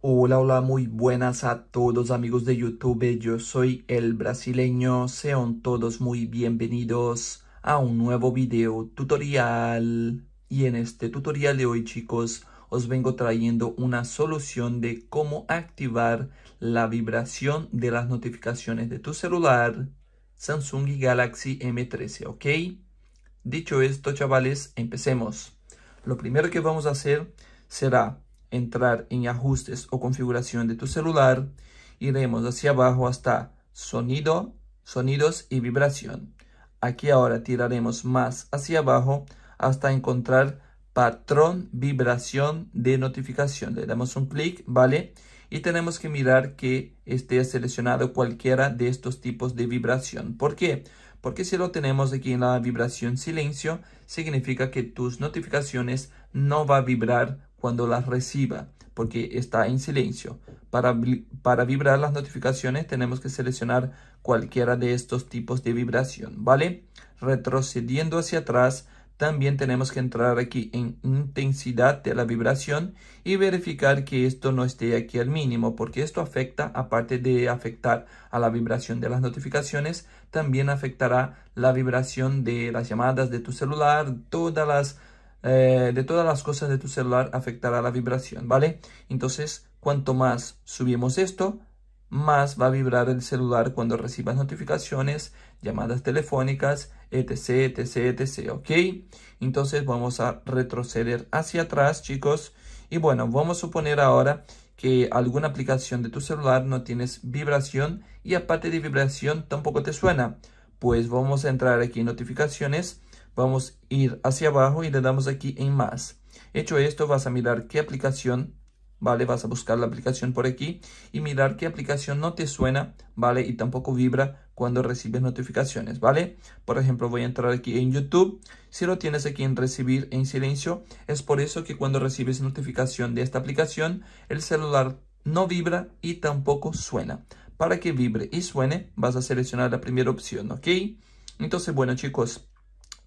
Hola, hola, muy buenas a todos amigos de YouTube. Yo soy el brasileño. Sean todos muy bienvenidos a un nuevo video tutorial. Y en este tutorial de hoy, chicos, os vengo trayendo una solución de cómo activar la vibración de las notificaciones de tu celular Samsung Galaxy M13, ¿ok? Dicho esto, chavales, empecemos. Lo primero que vamos a hacer será entrar en ajustes o configuración de tu celular, iremos hacia abajo hasta sonido, sonidos y vibración. Aquí ahora tiraremos más hacia abajo hasta encontrar patrón vibración de notificación. Le damos un clic, ¿vale? Y tenemos que mirar que esté seleccionado cualquiera de estos tipos de vibración. ¿Por qué? Porque si lo tenemos aquí en la vibración silencio, significa que tus notificaciones no va a vibrar cuando las reciba, porque está en silencio. Para, para vibrar las notificaciones tenemos que seleccionar cualquiera de estos tipos de vibración, ¿vale? Retrocediendo hacia atrás, también tenemos que entrar aquí en intensidad de la vibración y verificar que esto no esté aquí al mínimo, porque esto afecta, aparte de afectar a la vibración de las notificaciones, también afectará la vibración de las llamadas de tu celular, todas las eh, de todas las cosas de tu celular afectará la vibración, ¿vale? Entonces, cuanto más subimos esto, más va a vibrar el celular cuando recibas notificaciones, llamadas telefónicas, etc, etc, etc, ¿ok? Entonces vamos a retroceder hacia atrás, chicos. Y bueno, vamos a suponer ahora que alguna aplicación de tu celular no tienes vibración y aparte de vibración tampoco te suena. Pues vamos a entrar aquí en notificaciones Vamos a ir hacia abajo y le damos aquí en más. Hecho esto, vas a mirar qué aplicación, ¿vale? Vas a buscar la aplicación por aquí y mirar qué aplicación no te suena, ¿vale? Y tampoco vibra cuando recibes notificaciones, ¿vale? Por ejemplo, voy a entrar aquí en YouTube. Si lo tienes aquí en recibir en silencio, es por eso que cuando recibes notificación de esta aplicación, el celular no vibra y tampoco suena. Para que vibre y suene, vas a seleccionar la primera opción, ¿ok? Entonces, bueno chicos,